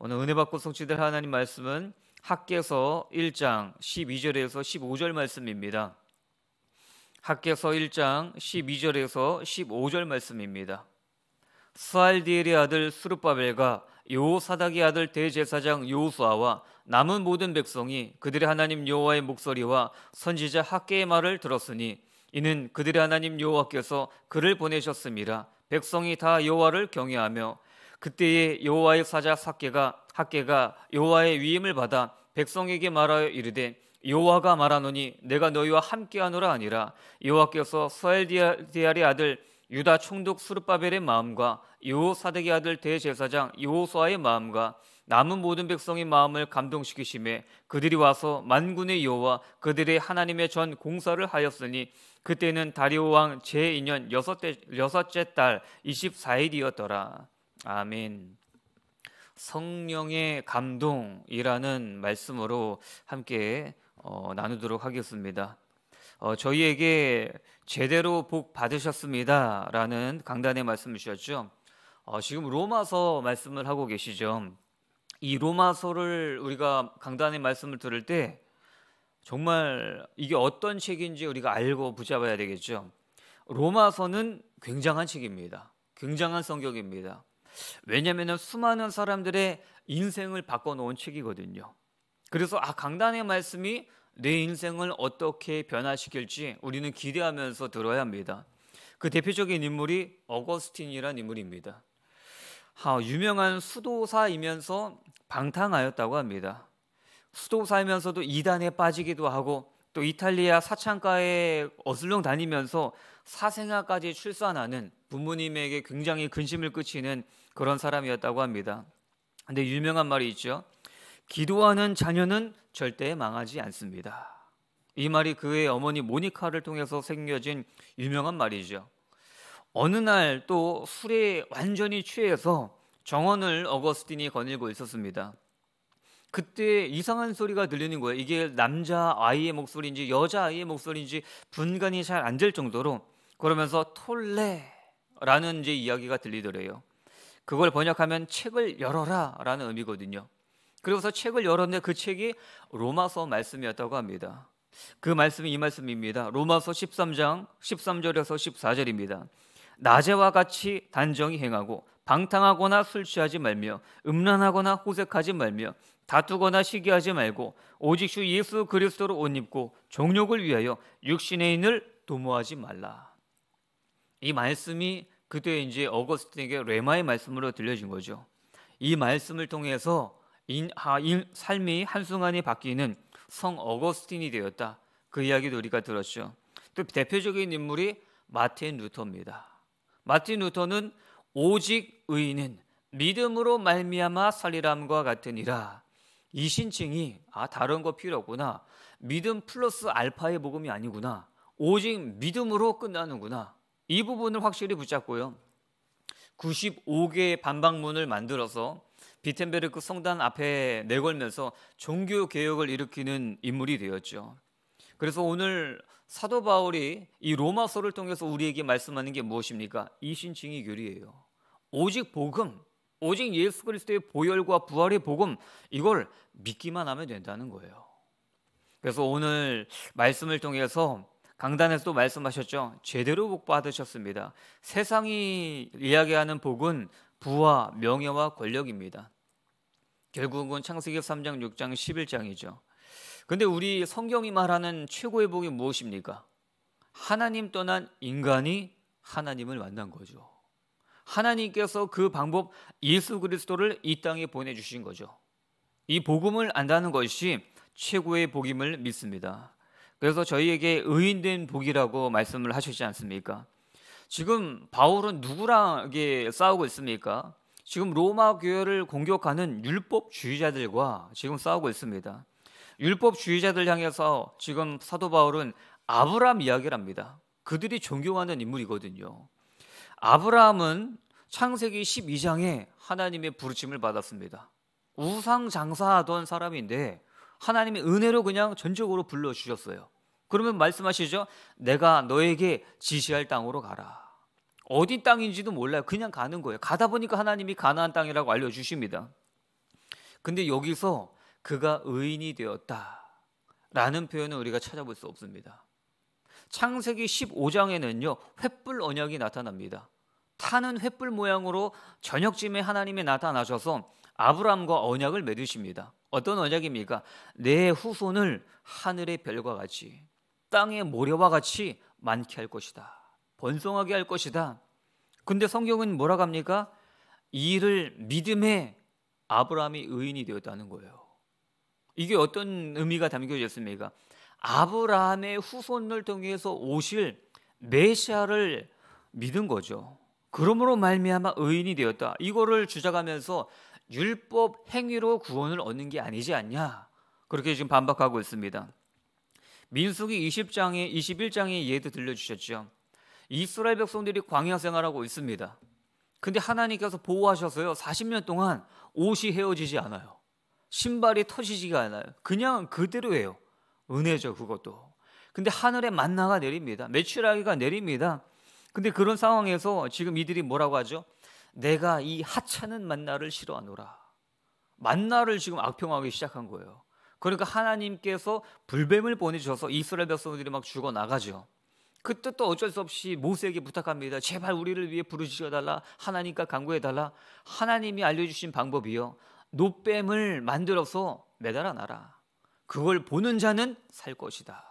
오늘 은혜 받고 성취될 하나님 말씀은 학계서 1장 12절에서 15절 말씀입니다. 학계서 1장 12절에서 15절 말씀입니다. 스알디엘의 아들 수르바벨과 요사닥의 아들 대제사장 요수아와 남은 모든 백성이 그들의 하나님 여호와의 목소리와 선지자 학계의 말을 들었으니 이는 그들의 하나님 여호와께서 그를 보내셨습니다. 백성이 다 여호와를 경외하며 그때에 여호와의 사자 사께가 학계가 여호와의 위임을 받아 백성에게 말하여 이르되 여호와가 말하노니 내가 너희와 함께하노라 아니라 여호와께서 서엘디아리 아들 유다 총독 수르바벨의 마음과 여호사덱의 아들 대제사장 여호수아의 마음과 남은 모든 백성의 마음을 감동시키심에 그들이 와서 만군의 여호와 그들의 하나님의 전 공사를 하였으니 그때는 다리오 왕 제2년 여째 여섯째 달 24일이었더라 아멘. 성령의 감동이라는 말씀으로 함께 어, 나누도록 하겠습니다. 어, 저희에게 제대로 복 받으셨습니다라는 강단의 말씀을 셨죠 어, 지금 로마서 말씀을 하고 계시죠. 이 로마서를 우리가 강단의 말씀을 들을 때 정말 이게 어떤 책인지 우리가 알고 붙잡아야 되겠죠. 로마서는 굉장한 책입니다. 굉장한 성경입니다. 왜냐하면 수많은 사람들의 인생을 바꿔놓은 책이거든요. 그래서 아 강단의 말씀이 내 인생을 어떻게 변화시킬지 우리는 기대하면서 들어야 합니다. 그 대표적인 인물이 어거스틴이란 인물입니다. 아, 유명한 수도사이면서 방탕하였다고 합니다. 수도사이면서도 이단에 빠지기도 하고 또 이탈리아 사창가에 어슬렁 다니면서 사생아까지 출산하는 부모님에게 굉장히 근심을 끼치는 그런 사람이었다고 합니다. 근데 유명한 말이 있죠. 기도하는 자녀는 절대 망하지 않습니다. 이 말이 그의 어머니 모니카를 통해서 생겨진 유명한 말이죠. 어느 날 또 술에 완전히 취해서 정원을 어거스틴이 거닐고 있었습니다. 그때 이상한 소리가 들리는 거예요. 이게 남자 아이의 목소리인지 여자 아이의 목소리인지 분간이 잘 안 될 정도로 그러면서 톨레라는 이제 이야기가 들리더래요. 그걸 번역하면 책을 열어라라는 의미거든요. 그리고서 책을 열었는데 그 책이 로마서 말씀이었다고 합니다. 그 말씀이 이 말씀입니다. 로마서 13장 13절에서 14절입니다. 낮에와 같이 단정히 행하고 방탕하거나 술 취하지 말며 음란하거나 호색하지 말며 다투거나 시기하지 말고 오직 주 예수 그리스도로 옷 입고 종욕을 위하여 육신의 인을 도모하지 말라. 이 말씀이 그때 이제 어거스틴에게 레마의 말씀으로 들려진 거죠. 이 말씀을 통해서 인, 하, 인, 삶이 한순간에 바뀌는 성 어거스틴이 되었다. 그 이야기도 우리가 들었죠. 또 대표적인 인물이 마틴 루터입니다. 마틴 루터는 오직 의인은 믿음으로 말미암아 살리람과 같으니라. 이 신칭이 아 다른 거 필요 없구나. 믿음 플러스 알파의 복음이 아니구나. 오직 믿음으로 끝나는구나. 이 부분을 확실히 붙잡고요. 95개의 반박문을 만들어서 비텐베르크 성단 앞에 내걸면서 종교 개혁을 일으키는 인물이 되었죠. 그래서 오늘 사도 바울이 이 로마서를 통해서 우리에게 말씀하는 게 무엇입니까? 이신칭이 교리예요. 오직 복음, 오직 예수 그리스도의 보혈과 부활의 복음 이걸 믿기만 하면 된다는 거예요. 그래서 오늘 말씀을 통해서 강단에서 또 말씀하셨죠. 제대로 복 받으셨습니다. 세상이 이야기하는 복은 부와 명예와 권력입니다. 결국은 창세기 3장 6장 11장이죠. 근데 우리 성경이 말하는 최고의 복이 무엇입니까? 하나님 떠난 인간이 하나님을 만난 거죠. 하나님께서 그 방법 예수 그리스도를 이 땅에 보내 주신 거죠. 이 복음을 안다는 것이 최고의 복임을 믿습니다. 그래서 저희에게 의인된 복이라고 말씀을 하셨지 않습니까? 지금 바울은 누구랑 싸우고 있습니까? 지금 로마 교회를 공격하는 율법주의자들과 지금 싸우고 있습니다. 율법주의자들 향해서 지금 사도 바울은 아브라함 이야기를 합니다. 그들이 존경하는 인물이거든요. 아브라함은 창세기 12장에 하나님의 부르침을 받았습니다. 우상 장사하던 사람인데 하나님의 은혜로 그냥 전적으로 불러 주셨어요. 그러면 말씀하시죠. 내가 너에게 지시할 땅으로 가라. 어디 땅인지도 몰라요. 그냥 가는 거예요. 가다 보니까 하나님이 가나안 땅이라고 알려 주십니다. 근데 여기서 그가 의인이 되었다. 라는 표현은 우리가 찾아볼 수 없습니다. 창세기 15장에는요, 횃불 언약이 나타납니다. 타는 횃불 모양으로 저녁쯤에 하나님이 나타나셔서 아브라함과 언약을 맺으십니다. 어떤 언약입니까? 내 후손을 하늘의 별과 같이 땅의 모래와 같이 많게 할 것이다. 번성하게 할 것이다. 근데 성경은 뭐라고 니까이일 믿음에 아브라함이 의인이 되었다는 거예요. 이게 어떤 의미가 담겨져 습니까 아브라함의 후손을 통해서 오실 메시아를 믿은 거죠. 그러므로 말미암아 의인이 되었다. 이거를 주장하면서 율법 행위로 구원을 얻는 게 아니지 않냐. 그렇게 지금 반박하고 있습니다. 민수기 20장에 21장의 예도 들려주셨죠. 이스라엘 백성들이 광야 생활하고 있습니다. 근데 하나님께서 보호하셔서요. 40년 동안 옷이 헤어지지 않아요. 신발이 터지지가 않아요. 그냥 그대로예요. 은혜죠, 그것도. 근데 하늘에 만나가 내립니다. 메추라기가 내립니다. 근데 그런 상황에서 지금 이들이 뭐라고 하죠? 내가 이 하찮은 만나를 싫어하노라. 만나를 지금 악평하기 시작한 거예요. 그러니까 하나님께서 불뱀을 보내주셔서 이스라엘 백성들이 막 죽어 나가죠. 그때 또 어쩔 수 없이 모세에게 부탁합니다. 제발 우리를 위해 부르짖어 달라. 하나님과 간구해 달라. 하나님이 알려주신 방법이요. 노뱀을 만들어서 매달아 놔라. 그걸 보는 자는 살 것이다.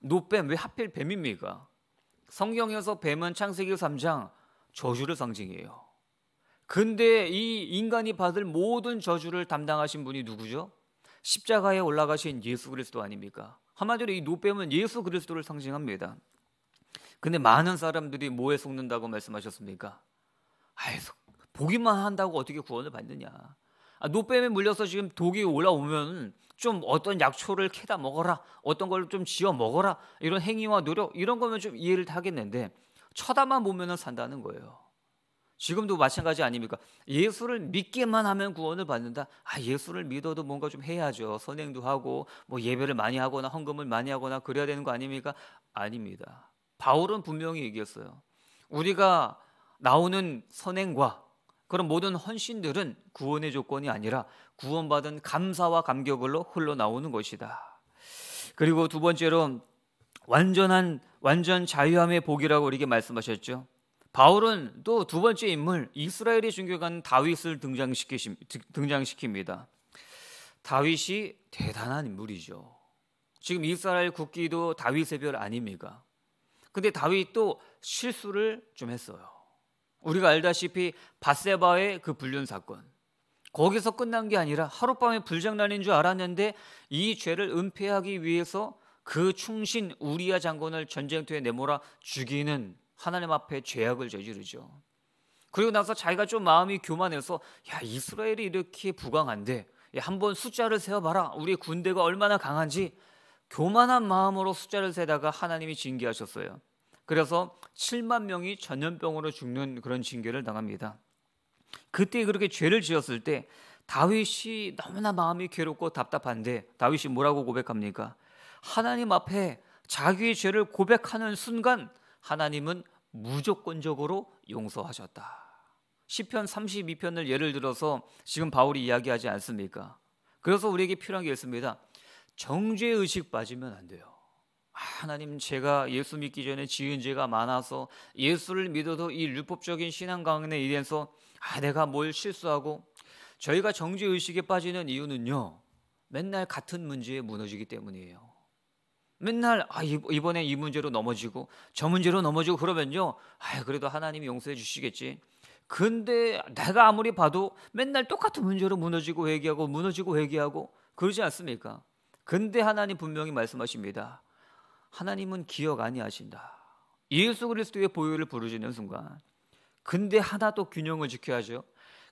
노뱀 왜 하필 뱀입니까? 성경에서 뱀은 창세기 3장 저주를 상징해요. 근데 이 인간이 받을 모든 저주를 담당하신 분이 누구죠? 십자가에 올라가신 예수 그리스도 아닙니까? 한마디로 이 노뱀은 예수 그리스도를 상징합니다. 근데 많은 사람들이 뭐에 속는다고 말씀하셨습니까? 아이, 보기만 한다고 어떻게 구원을 받느냐. 아, 노뱀에 물려서 지금 독이 올라오면 좀 어떤 약초를 캐다 먹어라, 어떤 걸 좀 지어 먹어라, 이런 행위와 노력, 이런 거면 좀 이해를 하겠는데, 쳐다만 보면은 산다는 거예요. 지금도 마찬가지 아닙니까? 예수를 믿기만 하면 구원을 받는다. 아, 예수를 믿어도 뭔가 좀 해야죠. 선행도 하고 뭐 예배를 많이 하거나 헌금을 많이 하거나 그래야 되는 거 아닙니까? 아닙니다. 바울은 분명히 얘기했어요. 우리가 나오는 선행과 그런 모든 헌신들은 구원의 조건이 아니라 구원받은 감사와 감격으로 흘러나오는 것이다. 그리고 두 번째로 완전한 완전 자유함의 복이라고 우리에게 말씀하셨죠. 바울은 또 두 번째 인물 이스라엘이중교관 다윗을 등장시키 등장시킵니다. 다윗이 대단한 인물이죠. 지금 이스라엘 국기도 다윗의 별 아닙니까? 근데 다윗도 실수를 좀 했어요. 우리가 알다시피 바세바의 그 불륜 사건. 거기서 끝난 게 아니라 하룻밤에 불장난인 줄 알았는데 이 죄를 은폐하기 위해서 그 충신 우리아 장군을 전쟁터에 내몰아 죽이는 하나님 앞에 죄악을 저지르죠. 그리고 나서 자기가 좀 마음이 교만해서 야 이스라엘이 이렇게 부강한데 한번 숫자를 세어봐라 우리 군대가 얼마나 강한지 교만한 마음으로 숫자를 세다가 하나님이 징계하셨어요. 그래서 7만 명이 전염병으로 죽는 그런 징계를 당합니다. 그때 그렇게 죄를 지었을 때 다윗이 너무나 마음이 괴롭고 답답한데 다윗이 뭐라고 고백합니까? 하나님 앞에 자기의 죄를 고백하는 순간 하나님은 무조건적으로 용서하셨다. 시편 32편을 예를 들어서 지금 바울이 이야기하지 않습니까? 그래서 우리에게 필요한 게 있습니다. 정죄 의식 빠지면 안 돼요. 아, 하나님 제가 예수 믿기 전에 지은 죄가 많아서 예수를 믿어도 이 율법적인 신앙 강에 인해서 아 내가 뭘 실수하고 저희가 정죄 의식에 빠지는 이유는요. 맨날 같은 문제에 무너지기 때문이에요. 맨날 아 이번에 이 문제로 넘어지고 저 문제로 넘어지고 그러면요. 아 그래도 하나님이 용서해 주시겠지. 근데 내가 아무리 봐도 맨날 똑같은 문제로 무너지고 회개하고 무너지고 회개하고 그러지 않습니까? 근데 하나님 분명히 말씀하십니다. 하나님은 기억 아니하신다. 예수 그리스도의 보혈을 부르짖는 순간 근데 하나도 균형을 지켜야죠.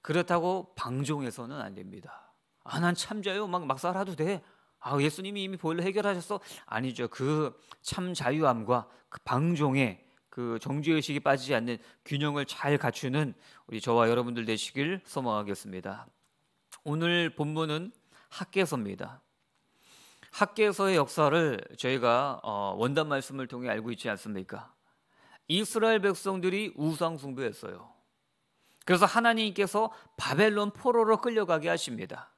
그렇다고 방종해서는 안 됩니다. 아, 난 참자요. 막 막살아도 돼. 아, 예수님이 이미 보일러 해결하셨어? 아니죠. 그 참 자유함과 그 방종의 그 정죄 의식이 빠지지 않는 균형을 잘 갖추는 우리 저와 여러분들 되시길 소망하겠습니다. 오늘 본문은 학계서입니다. 학계서의 역사를 저희가 어, 원단 말씀을 통해 알고 있지 않습니까? 이스라엘 백성들이 우상 숭배했어요. 그래서 하나님께서 바벨론 포로로 끌려가게 하십니다.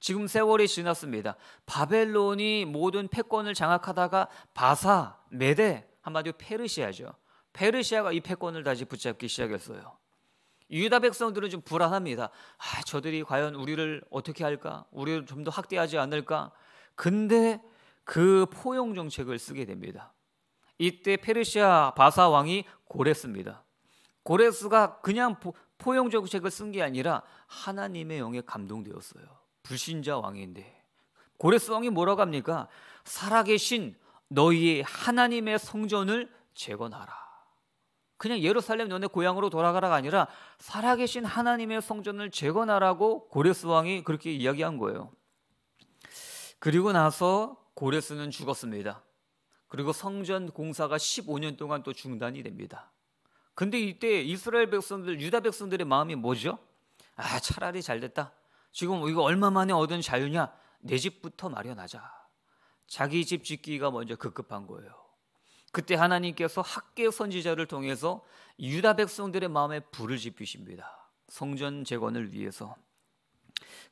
지금 세월이 지났습니다. 바벨론이 모든 패권을 장악하다가 바사, 메데, 한마디로 페르시아죠. 페르시아가 이 패권을 다시 붙잡기 시작했어요. 유다 백성들은 좀 불안합니다. 아, 저들이 과연 우리를 어떻게 할까? 우리를 좀 더확대하지 않을까? 근데 그 포용 정책을 쓰게 됩니다. 이때 페르시아 바사 왕이 고레스입니다. 고레스가 그냥 포용 정책을 쓴 게 아니라 하나님의 영에 감동되었어요. 불신자 왕인데 고레스 왕이 뭐라고 합니까? 살아계신 너희의 하나님의 성전을 재건하라. 그냥 예루살렘 너네 고향으로 돌아가라가 아니라 살아계신 하나님의 성전을 재건하라고 고레스 왕이 그렇게 이야기한 거예요. 그리고 나서 고레스는 죽었습니다. 그리고 성전 공사가 15년 동안 또 중단이 됩니다. 근데 이때 이스라엘 백성들, 유다 백성들의 마음이 뭐죠? 아, 차라리 잘 됐다. 지금 이거 얼마 만에 얻은 자유냐? 내 집부터 마련하자. 자기 집 짓기가 먼저 급급한 거예요. 그때 하나님께서 학계 선지자를 통해서 유다 백성들의 마음에 불을 지피십니다. 성전 재건을 위해서.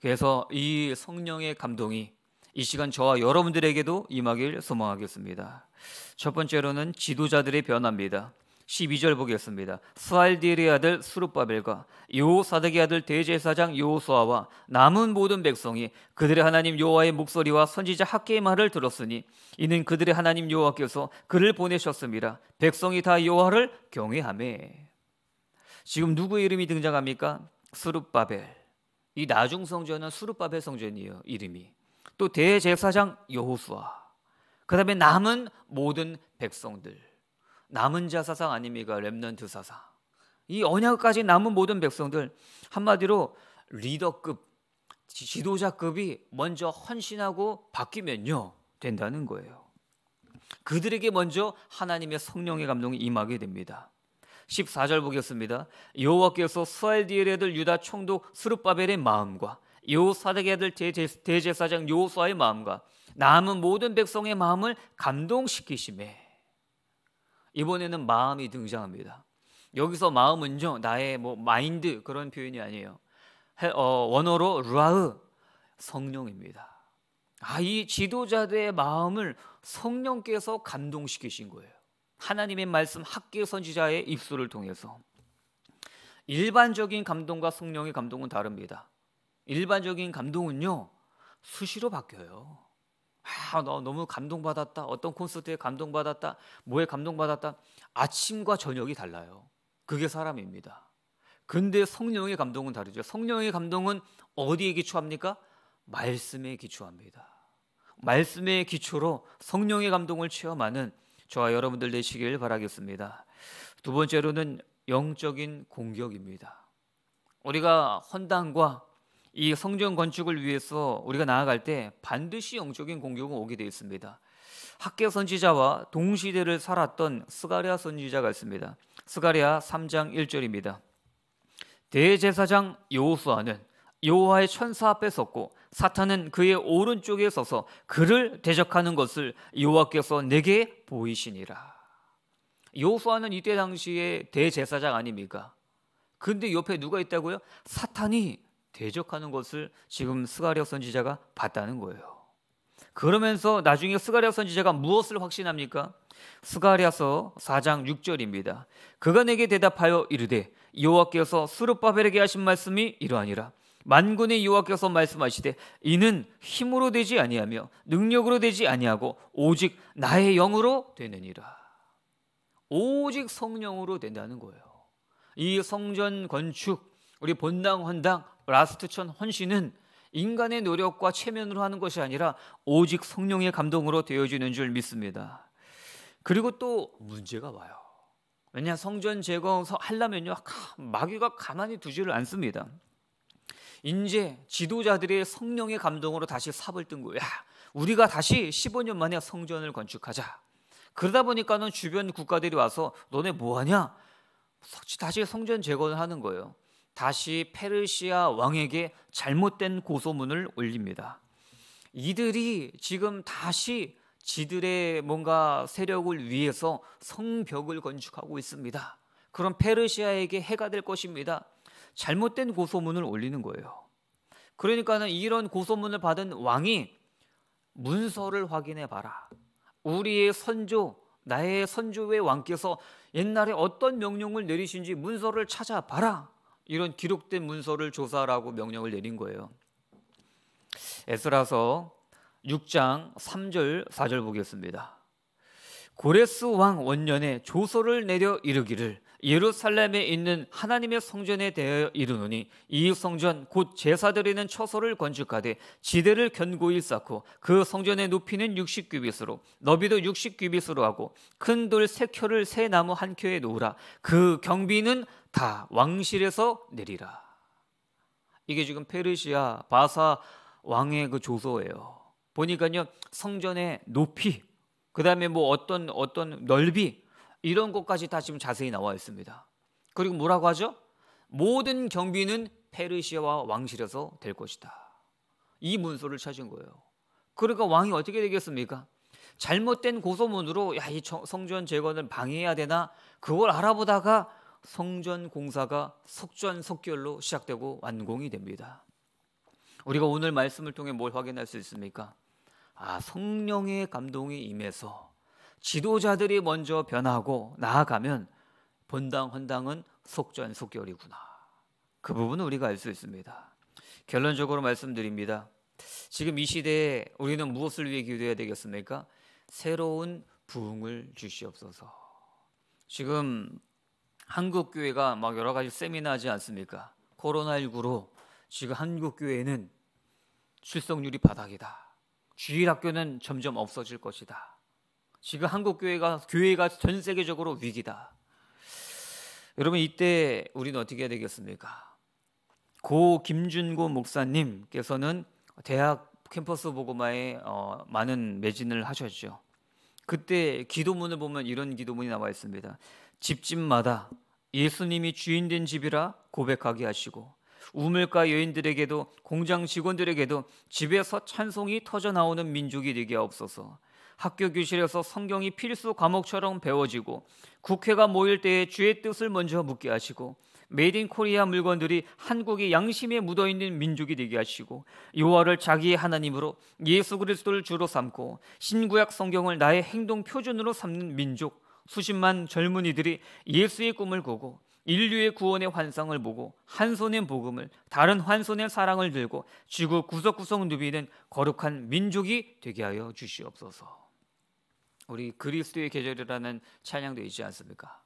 그래서 이 성령의 감동이 이 시간 저와 여러분들에게도 임하길 소망하겠습니다. 첫 번째로는 지도자들의 변화입니다. 12절 보겠습니다. 스알디엘의 아들 수룹바벨과 여사닥의 아들 대제사장 여수아와 남은 모든 백성이 그들의 하나님 여와의 목소리와 선지자 학개의 말을 들었으니 이는 그들의 하나님 여와께서 그를 보내셨습니다. 백성이 다여와를 경외하매. 지금 누구의 이름이 등장합니까? 수룹바벨. 이 나중 성전은 수룹바벨 성전이에요. 이름이. 또 대제사장 여호수아. 그다음에 남은 모든 백성들. 남은 자 사상 아닙니까? 렘넌트 사상. 이 언약까지 남은 모든 백성들 한마디로 리더급 지도자급이 먼저 헌신하고 바뀌면요 된다는 거예요. 그들에게 먼저 하나님의 성령의 감동이 임하게 됩니다. 14절 보겠습니다. 여호와께서 스알디엘 아들 유다 총독 스룹바벨의 마음과 여사닥의 아들 대제사장 여수아의 마음과 남은 모든 백성의 마음을 감동시키심에 이번에는 마음이 등장합니다. 여기서 마음은요 나의 뭐 마인드 그런 표현이 아니에요. 어, 원어로 루아흐 성령입니다. 아, 이 지도자들의 마음을 성령께서 감동시키신 거예요. 하나님의 말씀 학계 선지자의 입술을 통해서 일반적인 감동과 성령의 감동은 다릅니다. 일반적인 감동은요 수시로 바뀌어요. 아, 너 너무 감동받았다. 어떤 콘서트에 감동받았다. 뭐에 감동받았다. 아침과 저녁이 달라요. 그게 사람입니다. 근데 성령의 감동은 다르죠. 성령의 감동은 어디에 기초합니까? 말씀에 기초합니다. 말씀의 기초로 성령의 감동을 체험하는 저와 여러분들 되시길 바라겠습니다. 두 번째로는 영적인 공격입니다. 우리가 헌당과 이 성전 건축을 위해서 우리가 나아갈 때 반드시 영적인 공격은 오게 되어 있습니다. 학계 선지자와 동시대를 살았던 스가랴 선지자가 있습니다. 스가랴 3장 1절입니다. 대제사장 여호수아는 여호와의 천사 앞에 섰고 사탄은 그의 오른쪽에 서서 그를 대적하는 것을 여호와께서 내게 보이시니라. 여호수아는 이때 당시에 대제사장 아닙니까? 근데 옆에 누가 있다고요? 사탄이 대적하는 것을 지금 스가랴 선지자가 봤다는 거예요. 그러면서 나중에 스가랴 선지자가 무엇을 확신합니까? 스가랴서 4장 6절입니다. 그가 내게 대답하여 이르되 여호와께서 스룹바벨에게 하신 말씀이 이러하니라. 만군의 여호와께서 말씀하시되 이는 힘으로 되지 아니하며 능력으로 되지 아니하고 오직 나의 영으로 되느니라. 오직 성령으로 된다는 거예요. 이 성전 건축 우리 본당 헌당 라스트천 헌신은 인간의 노력과 체면으로 하는 것이 아니라 오직 성령의 감동으로 되어지는 줄 믿습니다. 그리고 또 문제가 와요. 왜냐 성전 제거 하려면요 마귀가 가만히 두지를 않습니다. 인제 지도자들의 성령의 감동으로 다시 삽을 뜬 거야. 우리가 다시 15년 만에 성전을 건축하자. 그러다 보니까는 주변 국가들이 와서 너네 뭐 하냐? 다시 성전 제거를 하는 거예요. 다시 페르시아 왕에게 잘못된 고소문을 올립니다. 이들이 지금 다시 지들의 뭔가 세력을 위해서 성벽을 건축하고 있습니다. 그럼 페르시아에게 해가 될 것입니다. 잘못된 고소문을 올리는 거예요. 그러니까는 이런 고소문을 받은 왕이 문서를 확인해 봐라. 우리의 선조, 나의 선조의 왕께서 옛날에 어떤 명령을 내리신지 문서를 찾아봐라. 이런 기록된 문서를 조사라고 하 명령을 내린 거예요. 에스라서 6장 3절 4절 보겠습니다. 고레스 왕 원년에 조서를 내려 이르기를 예루살렘에 있는 하나님의 성전에 대하 이르노니 이 성전 곧 제사 드리는 처소를 건축하되 지대를 견고히 쌓고 그 성전의 높이는 60규빗으로 너비도 60규빗으로 하고 큰 돌 세 켜를 세 나무 한 켜에 놓으라 그 경비는 다 왕실에서 내리라 이게 지금 페르시아 바사 왕의 그 조서예요 보니까요 성전의 높이 그 다음에 뭐 어떤 어떤 넓이 이런 것까지 다 지금 자세히 나와 있습니다. 그리고 뭐라고 하죠? 모든 경비는 페르시아와 왕실에서 될 것이다. 이 문서를 찾은 거예요. 그러니까 왕이 어떻게 되겠습니까? 잘못된 고소문으로 야 이 성전 재건을 방해해야 되나 그걸 알아보다가 성전 공사가 속전속결로 시작되고 완공이 됩니다. 우리가 오늘 말씀을 통해 뭘 확인할 수 있습니까? 아 성령의 감동이 임해서 지도자들이 먼저 변하고 나아가면 본당 헌당은 속전속결이구나. 그 부분은 우리가 알 수 있습니다. 결론적으로 말씀드립니다. 지금 이 시대에 우리는 무엇을 위해 기도해야 되겠습니까? 새로운 부흥을 주시옵소서. 지금 한국 교회가 막 여러 가지 세미나 하지 않습니까? 코로나19로 지금 한국 교회는 출석률이 바닥이다. 주일 학교는 점점 없어질 것이다. 지금 한국 교회가 교회가 전 세계적으로 위기다. 여러분 이때 우리는 어떻게 해야 되겠습니까? 고 김준고 목사님께서는 대학 캠퍼스 보고마에 어, 많은 매진을 하셨죠. 그때 기도문을 보면 이런 기도문이 나와 있습니다. 집집마다 예수님이 주인된 집이라 고백하게 하시고 우물가 여인들에게도 공장 직원들에게도 집에서 찬송이 터져 나오는 민족이 되게 하옵소서. 학교 교실에서 성경이 필수 과목처럼 배워지고 국회가 모일 때에 주의 뜻을 먼저 묻게 하시고 메이드 인 코리아 물건들이 한국의 양심에 묻어 있는 민족이 되게 하시고 요하를 자기의 하나님으로 예수 그리스도를 주로 삼고 신구약 성경을 나의 행동 표준으로 삼는 민족 수십만 젊은이들이 예수의 꿈을 꾸고 인류의 구원의 환상을 보고 한손의 복음을 다른 한손의 사랑을 들고 지구 구석구석 누비는 거룩한 민족이 되게 하여 주시옵소서. 우리 그리스도의 계절이라는 찬양도 있지 않습니까?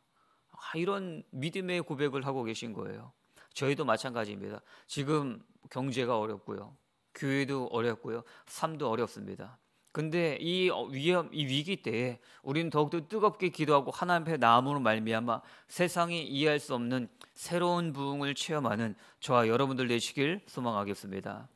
아, 이런 믿음의 고백을 하고 계신 거예요. 저희도 마찬가지입니다. 지금 경제가 어렵고요. 교회도 어렵고요. 삶도 어렵습니다. 근데 이 위험 이 위기 때에 우리는 더욱더 뜨겁게 기도하고 하나님 앞에 나음으로 말미암아 세상이 이해할 수 없는 새로운 부흥을 체험하는 저와 여러분들 되시길 소망하겠습니다.